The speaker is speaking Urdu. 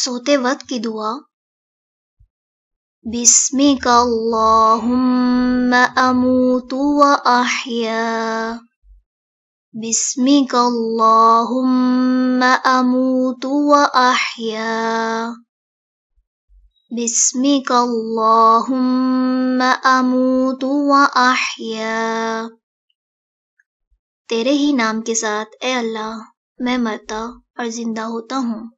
سوتے وقت کی دعا بسمك اللهم أموت وأحيا بسمك اللهم أموت وأحيا بسمك اللهم أموت وأحيا تیرے ہی نام کے ساتھ اے اللہ میں مرتا اور زندہ ہوتا ہوں